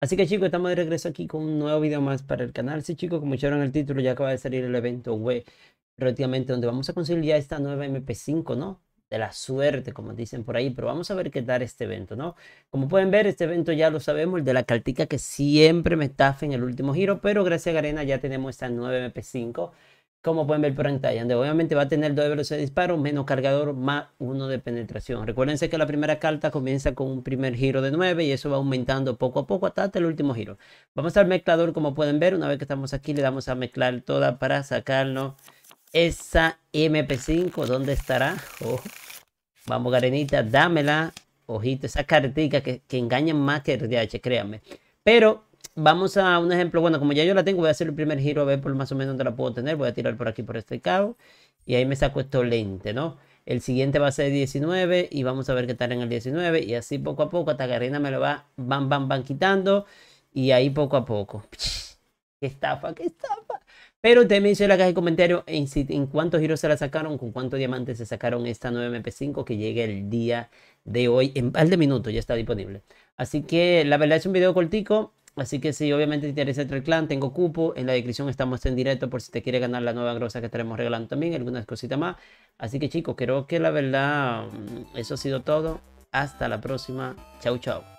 Así que chicos, estamos de regreso aquí con un nuevo video más para el canal. Sí chicos, como echaron el título, ya acaba de salir el evento web relativamente donde vamos a conseguir ya esta nueva MP5, ¿no? De la suerte, como dicen por ahí, pero vamos a ver qué tal este evento, ¿no? Como pueden ver, este evento ya lo sabemos, el de la caltica que siempre me estafa en el último giro, pero gracias a Garena ya tenemos esta nueva MP5 como pueden ver por pantalla, donde obviamente va a tener dos velocidad de disparo, menos cargador, más uno de penetración. Recuérdense que la primera carta comienza con un primer giro de 9 y eso va aumentando poco a poco hasta el último giro. Vamos al mezclador, como pueden ver, una vez que estamos aquí le damos a mezclar toda para sacarnos esa MP5, ¿dónde estará? Vamos, Garenita, dámela. Ojito, esa cartica que, que engañan más que RDH, créanme. Pero vamos a un ejemplo. Bueno, como ya yo la tengo, voy a hacer el primer giro a ver por más o menos dónde la puedo tener. Voy a tirar por aquí, por este cabo. Y ahí me saco esto lente, ¿no? El siguiente va a ser 19 y vamos a ver qué tal en el 19. Y así poco a poco, Hasta que arena me lo va, van, van, van quitando. Y ahí poco a poco. ¡Qué estafa, qué estafa! Pero usted me hizo en la caja de comentarios en, en cuántos giros se la sacaron, con cuántos diamantes se sacaron esta 9MP5 que llega el día de hoy. En par de minutos ya está disponible. Así que la verdad es un video cortico Así que si obviamente te interesa entrar al clan, tengo cupo. En la descripción estamos en directo por si te quiere ganar la nueva grosa que estaremos regalando también, algunas cositas más. Así que chicos, creo que la verdad, mm, eso ha sido todo. Hasta la próxima. Chau, chau.